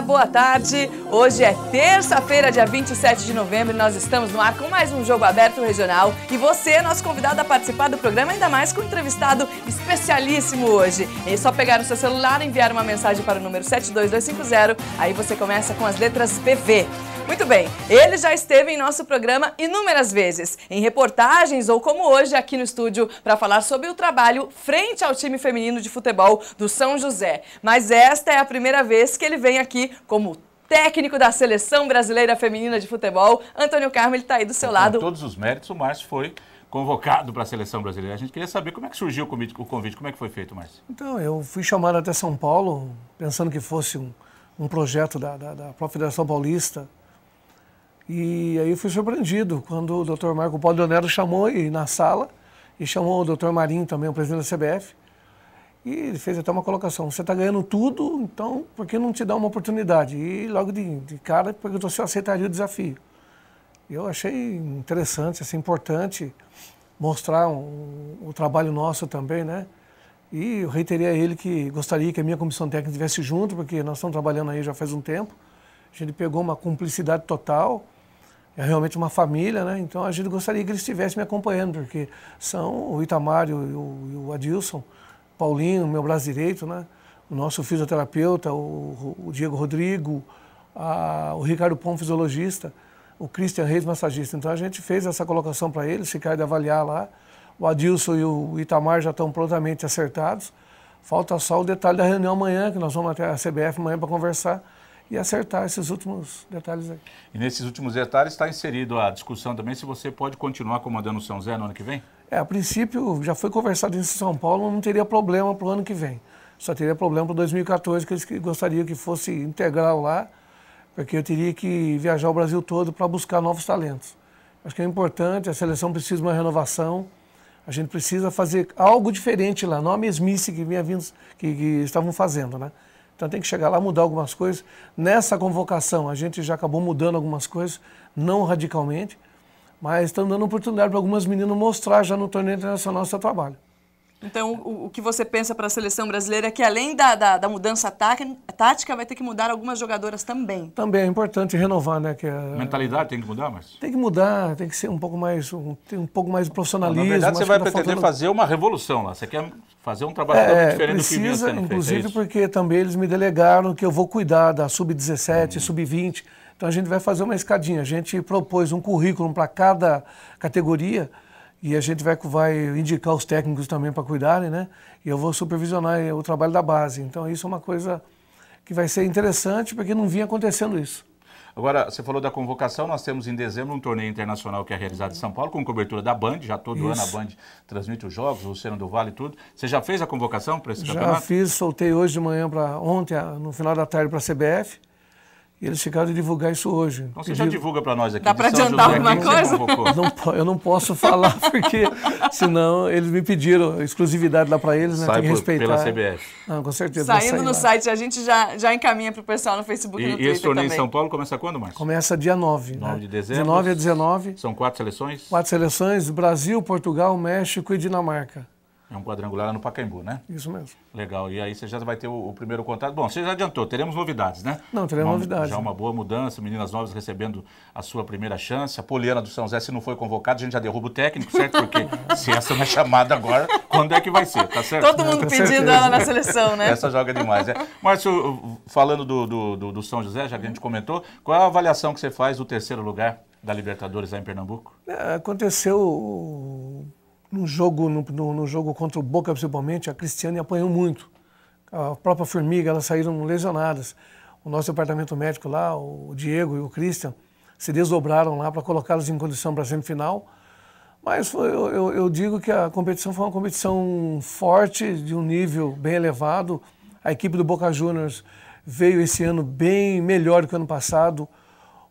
boa tarde. Hoje é terça-feira, dia 27 de novembro, e nós estamos no ar com mais um jogo aberto regional. E você é nosso convidado a participar do programa, ainda mais com um entrevistado especialíssimo hoje. É só pegar o seu celular, e enviar uma mensagem para o número 72250, aí você começa com as letras PV. Muito bem, ele já esteve em nosso programa inúmeras vezes, em reportagens ou como hoje aqui no estúdio, para falar sobre o trabalho frente ao time feminino de futebol do São José. Mas esta é a primeira vez que ele vem aqui como técnico da Seleção Brasileira Feminina de Futebol. Antônio Carmo, ele está aí do seu Com lado. todos os méritos, o Márcio foi convocado para a seleção brasileira. A gente queria saber como é que surgiu o convite, o convite como é que foi feito, Márcio? Então, eu fui chamado até São Paulo, pensando que fosse um, um projeto da, da, da Federação Paulista, e aí eu fui surpreendido quando o Dr. Marco Paulo Leonero chamou e na sala e chamou o Dr. Marinho também, o presidente da CBF. E ele fez até uma colocação: você está ganhando tudo, então por que não te dá uma oportunidade? E logo de, de cara perguntou se eu aceitaria o desafio. Eu achei interessante, assim, importante mostrar um, o trabalho nosso também, né? E eu reiterei a ele que gostaria que a minha comissão técnica estivesse junto, porque nós estamos trabalhando aí já faz um tempo. A gente pegou uma cumplicidade total é realmente uma família, né? Então a gente gostaria que eles estivessem me acompanhando, porque são o Itamar e o, o Adilson, Paulinho, meu braço direito, né? O nosso fisioterapeuta, o, o Diego Rodrigo, a, o Ricardo Pom, fisiologista, o Christian Reis, massagista. Então a gente fez essa colocação para eles, ficaram de avaliar lá. O Adilson e o Itamar já estão prontamente acertados. Falta só o detalhe da reunião amanhã, que nós vamos até a CBF amanhã para conversar e acertar esses últimos detalhes aí. E nesses últimos detalhes está inserido a discussão também se você pode continuar comandando o São Zé no ano que vem? É, a princípio já foi conversado isso em São Paulo, não teria problema para o ano que vem. Só teria problema para 2014, que eles gostariam que fosse integral lá, porque eu teria que viajar o Brasil todo para buscar novos talentos. Acho que é importante, a seleção precisa de uma renovação, a gente precisa fazer algo diferente lá, não a mesmice que, vinha vindo, que, que estavam fazendo, né? Então tem que chegar lá, mudar algumas coisas. Nessa convocação, a gente já acabou mudando algumas coisas, não radicalmente, mas estamos dando oportunidade para algumas meninas mostrar já no torneio internacional seu trabalho. Então, o, o que você pensa para a seleção brasileira é que além da, da, da, mudança tática, vai ter que mudar algumas jogadoras também. Também, é importante renovar, né? Que é a... Mentalidade tem que mudar, mas Tem que mudar, tem que ser um pouco mais, um, um pouco mais profissionalismo. Na verdade, você vai tá pretender faltando... fazer uma revolução lá. Você quer fazer um trabalho é, diferente precisa, do que vinha é Inclusive, é porque também eles me delegaram que eu vou cuidar da sub-17, hum. sub-20. Então, a gente vai fazer uma escadinha. A gente propôs um currículo para cada categoria e a gente vai, vai indicar os técnicos também para cuidarem, né? E eu vou supervisionar eh, o trabalho da base. Então isso é uma coisa que vai ser interessante porque não vinha acontecendo isso. Agora, você falou da convocação, nós temos em dezembro um torneio internacional que é realizado em São Paulo, com cobertura da Band, já todo Isso. ano a Band transmite os jogos, o Luciano do Vale e tudo. Você já fez a convocação para esse já campeonato? Já fiz, soltei hoje de manhã para ontem, no final da tarde para a CBF eles chegaram a divulgar isso hoje. Então você Pediram... já divulga para nós aqui. Dá para adiantar alguma coisa? Não, eu não posso falar, porque senão eles me pediram exclusividade lá para eles, né? Sai Tem que respeitar. pela CBS. Não, com certeza. Saindo no lá. site, a gente já, já encaminha para o pessoal no Facebook e, e no Twitter E esse torneio em São Paulo começa quando, Márcio? Começa dia 9. 9 né? de dezembro. 19 a 19. São quatro seleções? Quatro seleções, Brasil, Portugal, México e Dinamarca. É um quadrangular no Pacaembu, né? Isso mesmo. Legal. E aí você já vai ter o, o primeiro contato. Bom, você já adiantou, teremos novidades, né? Não, teremos novidades. Já uma boa mudança, meninas novas recebendo a sua primeira chance. A Poliana do São Zé, se não foi convocada, a gente já derruba o técnico, certo? Porque se essa não é chamada agora, quando é que vai ser, tá certo? Todo mundo pedindo ela na seleção, né? Essa joga demais, né? Márcio, falando do, do, do, do São José, já que a gente comentou, qual é a avaliação que você faz do terceiro lugar da Libertadores lá em Pernambuco? É, aconteceu no jogo, no, no, no, jogo contra o Boca, principalmente, a Cristiane apanhou muito. A própria Formiga, elas saíram lesionadas. O nosso departamento médico lá, o Diego e o Christian, se desdobraram lá para colocá-los em condição para a semifinal. Mas foi, eu, eu, digo que a competição foi uma competição forte, de um nível bem elevado. A equipe do Boca Juniors veio esse ano bem melhor do que o ano passado.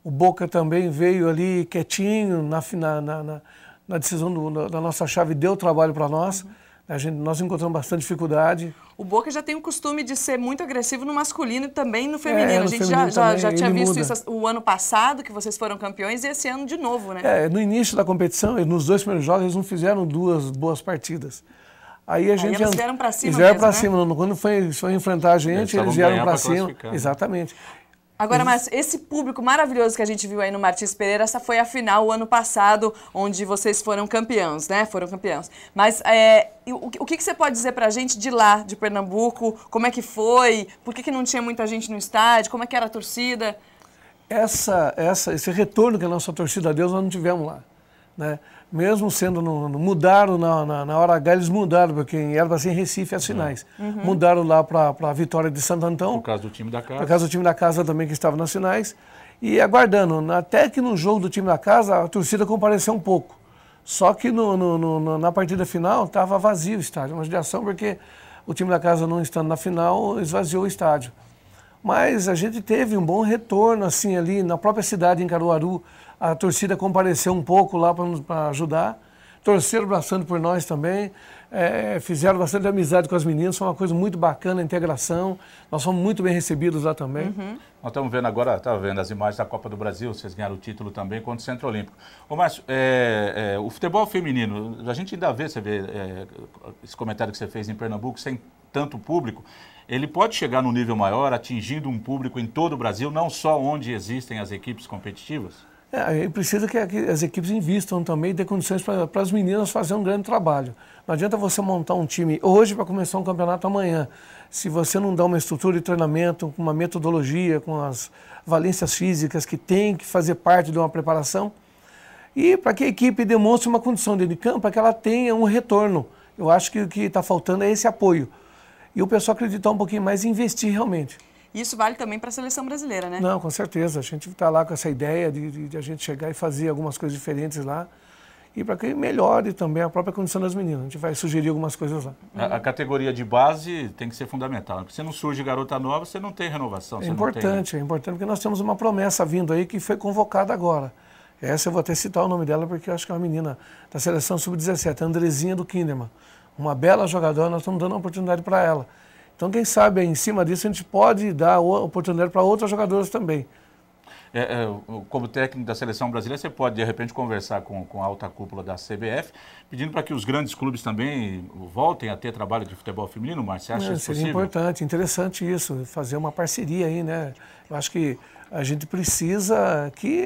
O Boca também veio ali quietinho na, na, na na decisão do, da nossa chave deu trabalho para nós. Uhum. A gente, nós encontramos bastante dificuldade. O Boca já tem o costume de ser muito agressivo no masculino e também no é, feminino. É, no a gente feminino já, já, já tinha visto muda. isso o ano passado, que vocês foram campeões, e esse ano de novo, né? É, no início da competição, nos dois primeiros jogos, eles não fizeram duas boas partidas. Aí a gente. Aí eles vieram para cima. Eles vieram para né? cima. Quando foi, foi enfrentar a gente, eles, eles vieram para cima. Exatamente. Agora, mas esse público maravilhoso que a gente viu aí no Martins Pereira, essa foi a final o ano passado, onde vocês foram campeãs, né? Foram campeãs. Mas é, o, o, que, que você pode dizer pra gente de lá, de Pernambuco? Como é que foi? Por que, que não tinha muita gente no estádio? Como é que era a torcida? Essa, essa, esse retorno que a nossa torcida deu, nós não tivemos lá. Né? mesmo sendo no, no mudaram na, na, na, hora H, eles mudaram, porque era para ser em Recife as finais. É. Uhum. Mudaram lá para a vitória de Santo Antão. Por causa do time da casa. Por causa do time da casa também que estava nas finais. E aguardando, até que no jogo do time da casa a torcida compareceu um pouco. Só que no, no, na partida final estava vazio o estádio, uma judiação, porque o time da casa não estando na final esvaziou o estádio mas a gente teve um bom retorno assim ali na própria cidade em Caruaru. A torcida compareceu um pouco lá para ajudar, torceram bastante por nós também, é, é, fizeram bastante amizade com as meninas, foi uma coisa muito bacana a integração. Nós fomos muito bem recebidos lá também. Uhum. Nós estamos vendo agora, tá vendo as imagens da Copa do Brasil, vocês ganharam o título também contra o Centro Olímpico. Ô Márcio, é, é, o futebol feminino, a gente ainda vê, você vê é, esse comentário que você fez em Pernambuco, sem tanto público, ele pode chegar num nível maior, atingindo um público em todo o Brasil, não só onde existem as equipes competitivas? É, precisa que as equipes invistam também e dê condições para as meninas fazerem um grande trabalho. Não adianta você montar um time hoje para começar um campeonato amanhã. Se você não dá uma estrutura de treinamento, uma metodologia, com as valências físicas que tem que fazer parte de uma preparação, e para que a equipe demonstre uma condição dentro de campo, para que ela tenha um retorno. Eu acho que o que está faltando é esse apoio e o pessoal acreditar um pouquinho mais e investir realmente. Isso vale também para a seleção brasileira, né? Não, com certeza. A gente está lá com essa ideia de, de, de, a gente chegar e fazer algumas coisas diferentes lá. E para que melhore também a própria condição das meninas. A gente vai sugerir algumas coisas lá. A, a categoria de base tem que ser fundamental. Porque se não surge garota nova, você não tem renovação. É importante, tem... é importante, porque nós temos uma promessa vindo aí que foi convocada agora. Essa eu vou até citar o nome dela, porque eu acho que é uma menina da seleção sub-17, Andrezinha do Kinderman uma bela jogadora, nós estamos dando uma oportunidade para ela. Então, quem sabe, em cima disso, a gente pode dar oportunidade para outras jogadoras também. É, é, como técnico da seleção brasileira, você pode, de repente, conversar com, com a alta cúpula da CBF, pedindo para que os grandes clubes também voltem a ter trabalho de futebol feminino, Márcio? Acha é, isso seria possível? importante, interessante isso, fazer uma parceria aí, né? Eu acho que a gente precisa que,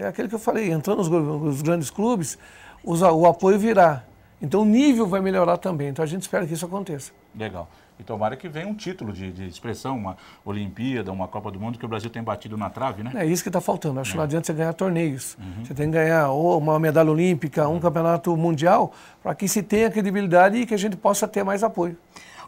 é aquele que eu falei, entrando nos, nos grandes clubes, os, o apoio virá. Então o nível vai melhorar também. Então a gente espera que isso aconteça. Legal. E tomara que venha um título de, de, expressão, uma Olimpíada, uma Copa do Mundo, que o Brasil tem batido na trave, né? É isso que está faltando. Acho que é. não adianta você ganhar torneios. Uhum. Você tem que ganhar ou uma medalha olímpica, um uhum. campeonato mundial, para que se tenha credibilidade e que a gente possa ter mais apoio.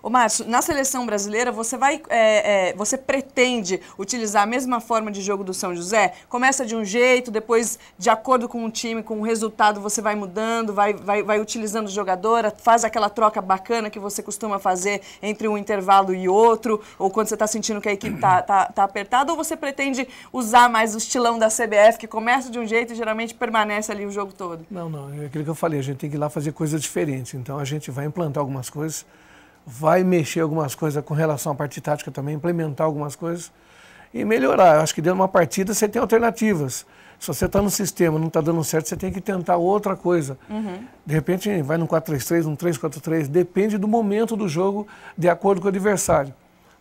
Ô, Márcio, na seleção brasileira, você vai, é, é, você pretende utilizar a mesma forma de jogo do São José? Começa de um jeito, depois, de acordo com o time, com o resultado, você vai mudando, vai, vai, vai utilizando o jogador, faz aquela troca bacana que você costuma fazer entre um intervalo e outro, ou quando você está sentindo que a equipe está tá, tá apertada, ou você pretende usar mais o estilão da CBF, que começa de um jeito e geralmente permanece ali o jogo todo? Não, não, é aquilo que eu falei, a gente tem que ir lá fazer coisas diferentes, então a gente vai implantar algumas coisas vai mexer algumas coisas com relação à parte tática também, implementar algumas coisas e melhorar. Eu acho que dentro de uma partida você tem alternativas. Se você está no sistema não está dando certo, você tem que tentar outra coisa. Uhum. De repente vai num 4-3-3, num 3-4-3, depende do momento do jogo, de acordo com o adversário.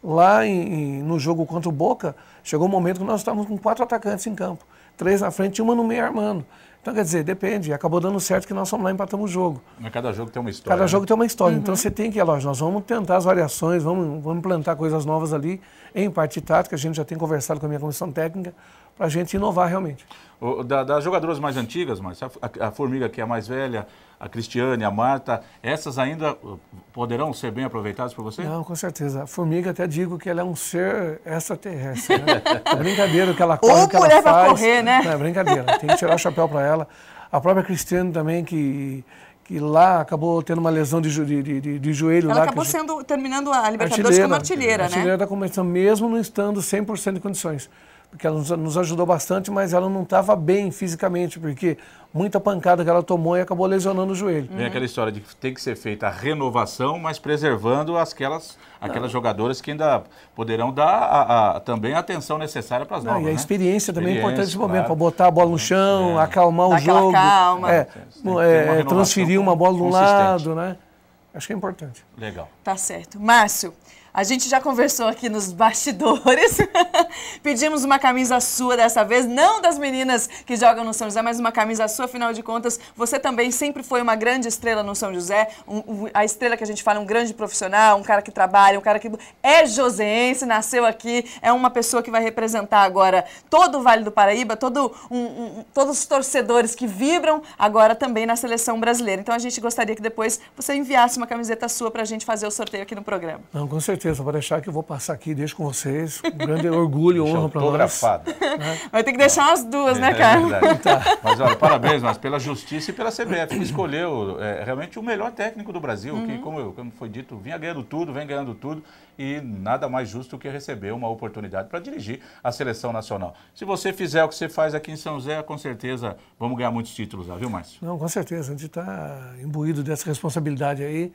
Lá em, no jogo contra o Boca, chegou um momento que nós estávamos com quatro atacantes em campo. Três na frente e uma no meio armando. Então, quer dizer, depende. Acabou dando certo que nós fomos lá e empatamos o jogo. Mas cada jogo tem uma história. Cada né? jogo tem uma história. Então, uhum. Então você tem que ir lá. Nós vamos tentar as variações, vamos, vamos implantar coisas novas ali em parte tática. A gente já tem conversado com a minha comissão técnica para a gente inovar realmente. Da, das jogadoras mais antigas, mas a, a, Formiga, que é a mais velha, a Cristiane, a Marta, essas ainda uh, poderão ser bem aproveitadas por você? Não, com certeza. A Formiga, até digo que ela é um ser extraterrestre. Né? é brincadeira o que ela corre, Ou o que ela faz. correr, né? é brincadeira. Tem que tirar o chapéu para ela. A própria Cristiane também, que que lá acabou tendo uma lesão de, de, de, de joelho. Ela lá, acabou sendo, terminando a Libertadores artilheira, como artilheira, artilheira né? Artilheira da tá competição, mesmo não estando 100% de condições porque ela nos ajudou bastante, mas ela não estava bem fisicamente, porque muita pancada que ela tomou e acabou lesionando o joelho. Vem uhum. aquela história de que tem que ser feita a renovação, mas preservando aquelas, aquelas jogadoras que ainda poderão dar a, a, também a atenção necessária para as novas. E a né? experiência também é importante nesse claro. momento, para botar a bola no né? chão, é. acalmar o jogo. Calma. É, é transferir uma bola de um lado, né? Acho que é importante. Legal. Tá certo. Márcio, a gente já conversou aqui nos bastidores. Pedimos uma camisa sua dessa vez, não das meninas que jogam no São José, mas uma camisa sua. Afinal de contas, você também sempre foi uma grande estrela no São José. Um, um, a estrela que a gente fala, um grande profissional, um cara que trabalha, um cara que é joseense, nasceu aqui, é uma pessoa que vai representar agora todo o Vale do Paraíba, todo um, todos os torcedores que vibram agora também na seleção brasileira. Então a gente gostaria que depois você enviasse uma camiseta sua para a gente fazer o sorteio aqui no programa. Não, com certeza certeza, pode deixar que eu vou passar aqui e deixo com vocês. Um grande orgulho e honra para nós. Né? Vai ter que deixar as duas, né, é, né, cara É tá. Mas olha, parabéns mas pela justiça e pela CBF, que escolheu é, realmente o melhor técnico do Brasil, uhum. que, como, eu, como foi dito, vinha ganhando tudo, vem ganhando tudo, e nada mais justo que receber uma oportunidade para dirigir a seleção nacional. Se você fizer o que você faz aqui em São José, com certeza vamos ganhar muitos títulos lá, viu, Márcio? Não, com certeza. A gente está imbuído dessa responsabilidade aí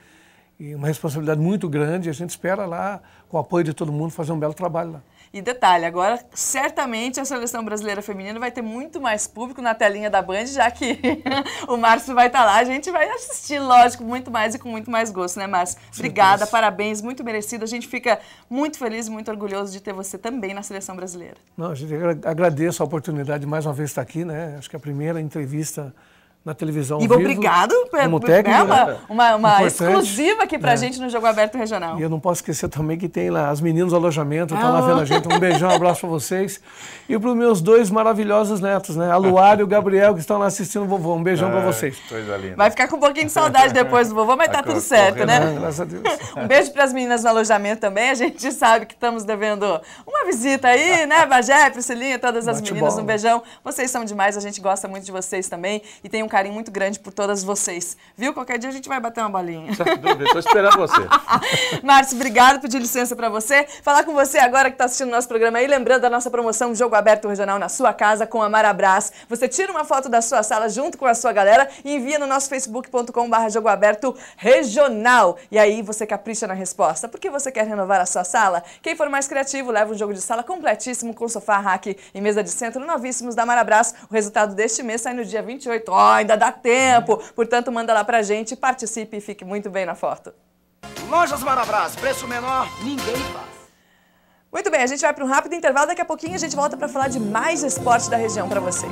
e uma responsabilidade muito grande. A gente espera lá, com o apoio de todo mundo, fazer um belo trabalho lá. E detalhe, agora certamente a seleção brasileira feminina vai ter muito mais público na telinha da Band, já que o Márcio vai estar tá lá. A gente vai assistir, lógico, muito mais e com muito mais gosto, né, Márcio? Obrigada, parabéns, muito merecido. A gente fica muito feliz e muito orgulhoso de ter você também na seleção brasileira. Não, a gente agradece a oportunidade de mais uma vez estar aqui, né? Acho que é a primeira entrevista na televisão. E obrigado como né, né? uma, uma, uma exclusiva aqui pra né? gente no Jogo Aberto Regional. E eu não posso esquecer também que tem lá as meninas do alojamento, ah. tá lá ah. vendo a gente. Um beijão, um abraço pra vocês. E pros meus dois maravilhosos netos, né? A Luara e o Gabriel, que estão lá assistindo o vovô. Um beijão ah, pra é, vocês. Coisa linda. Vai ficar com um pouquinho de saudade depois do vovô, mas tá tudo certo, né? graças a Deus. um beijo pras meninas do alojamento também. A gente sabe que estamos devendo uma visita aí, né? Bagé, Priscilinha, todas as Bate meninas, bola. um beijão. Vocês são demais, a gente gosta muito de vocês também. E tem um carinho muito grande por todas vocês. Viu? Qualquer dia a gente vai bater uma bolinha. só estou esperando você. Márcio, obrigado, pedir licença para você. Falar com você agora que está assistindo nosso programa aí, lembrando da nossa promoção Jogo Aberto Regional na sua casa com a Marabras. Você tira uma foto da sua sala junto com a sua galera e envia no nosso facebook.com.br Jogo Aberto Regional. E aí você capricha na resposta. Por que você quer renovar a sua sala? Quem for mais criativo leva um jogo de sala completíssimo com sofá, rack e mesa de centro novíssimos da Marabras. O resultado deste mês sai no dia 28. Ó, ainda dá tempo. Portanto, manda lá pra gente, participe e fique muito bem na foto. Lojas Marabras, preço menor, ninguém faz. Muito bem, a gente vai para um rápido intervalo, daqui a pouquinho a gente volta para falar de mais esporte da região para você.